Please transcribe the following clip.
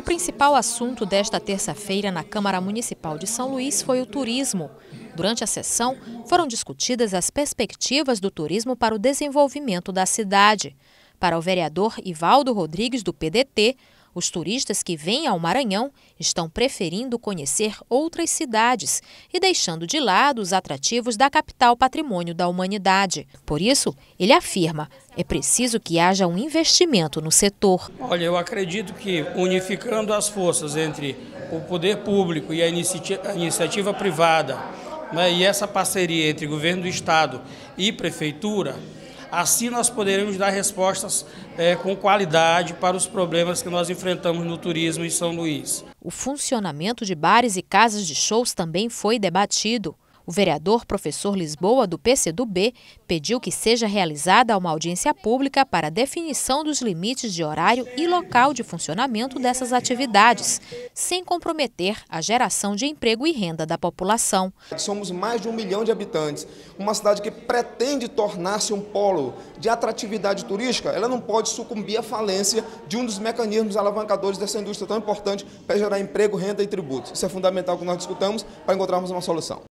O principal assunto desta terça-feira na Câmara Municipal de São Luís foi o turismo. Durante a sessão, foram discutidas as perspectivas do turismo para o desenvolvimento da cidade. Para o vereador Ivaldo Rodrigues, do PDT, os turistas que vêm ao Maranhão estão preferindo conhecer outras cidades e deixando de lado os atrativos da capital patrimônio da humanidade. Por isso, ele afirma, é preciso que haja um investimento no setor. Olha, eu acredito que unificando as forças entre o poder público e a iniciativa, a iniciativa privada, né, e essa parceria entre governo do Estado e prefeitura, Assim nós poderemos dar respostas é, com qualidade para os problemas que nós enfrentamos no turismo em São Luís. O funcionamento de bares e casas de shows também foi debatido. O vereador professor Lisboa, do PCdoB, pediu que seja realizada uma audiência pública para a definição dos limites de horário e local de funcionamento dessas atividades, sem comprometer a geração de emprego e renda da população. Somos mais de um milhão de habitantes. Uma cidade que pretende tornar-se um polo de atratividade turística, ela não pode sucumbir à falência de um dos mecanismos alavancadores dessa indústria tão importante para gerar emprego, renda e tributos. Isso é fundamental que nós discutamos para encontrarmos uma solução.